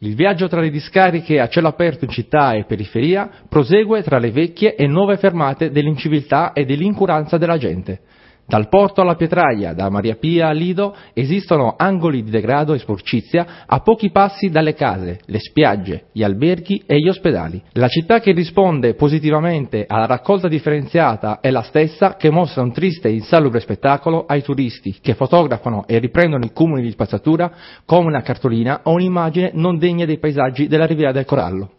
Il viaggio tra le discariche a cielo aperto in città e periferia prosegue tra le vecchie e nuove fermate dell'inciviltà e dell'incuranza della gente. Dal porto alla Pietraia, da Maria Pia a Lido, esistono angoli di degrado e sporcizia a pochi passi dalle case, le spiagge, gli alberghi e gli ospedali. La città che risponde positivamente alla raccolta differenziata è la stessa che mostra un triste e insalubre spettacolo ai turisti che fotografano e riprendono i cumuli di spazzatura come una cartolina o un'immagine non degna dei paesaggi della Riviera del Corallo.